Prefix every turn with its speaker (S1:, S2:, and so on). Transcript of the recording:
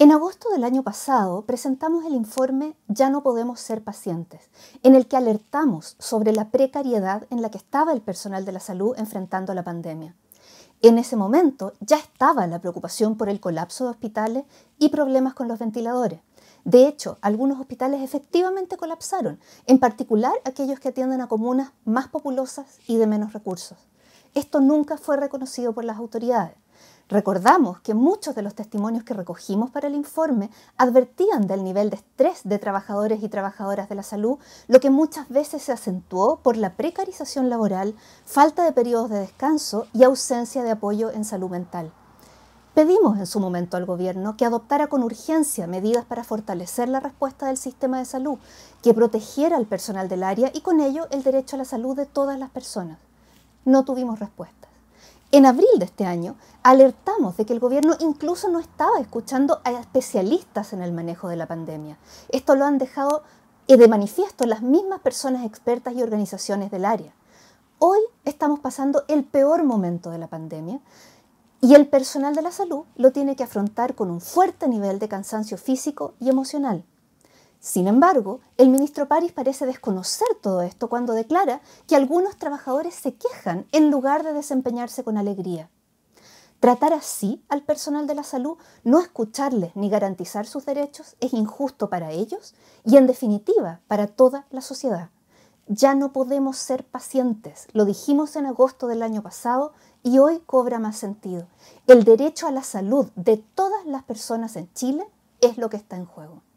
S1: En agosto del año pasado presentamos el informe Ya no podemos ser pacientes, en el que alertamos sobre la precariedad en la que estaba el personal de la salud enfrentando la pandemia. En ese momento ya estaba la preocupación por el colapso de hospitales y problemas con los ventiladores. De hecho, algunos hospitales efectivamente colapsaron, en particular aquellos que atienden a comunas más populosas y de menos recursos. Esto nunca fue reconocido por las autoridades. Recordamos que muchos de los testimonios que recogimos para el informe advertían del nivel de estrés de trabajadores y trabajadoras de la salud, lo que muchas veces se acentuó por la precarización laboral, falta de periodos de descanso y ausencia de apoyo en salud mental. Pedimos en su momento al gobierno que adoptara con urgencia medidas para fortalecer la respuesta del sistema de salud, que protegiera al personal del área y con ello el derecho a la salud de todas las personas. No tuvimos respuestas. En abril de este año alertamos de que el gobierno incluso no estaba escuchando a especialistas en el manejo de la pandemia. Esto lo han dejado eh, de manifiesto las mismas personas expertas y organizaciones del área. Hoy estamos pasando el peor momento de la pandemia y el personal de la salud lo tiene que afrontar con un fuerte nivel de cansancio físico y emocional. Sin embargo, el ministro París parece desconocer todo esto cuando declara que algunos trabajadores se quejan en lugar de desempeñarse con alegría. Tratar así al personal de la salud, no escucharles ni garantizar sus derechos es injusto para ellos y en definitiva para toda la sociedad. Ya no podemos ser pacientes, lo dijimos en agosto del año pasado y hoy cobra más sentido. El derecho a la salud de todas las personas en Chile es lo que está en juego.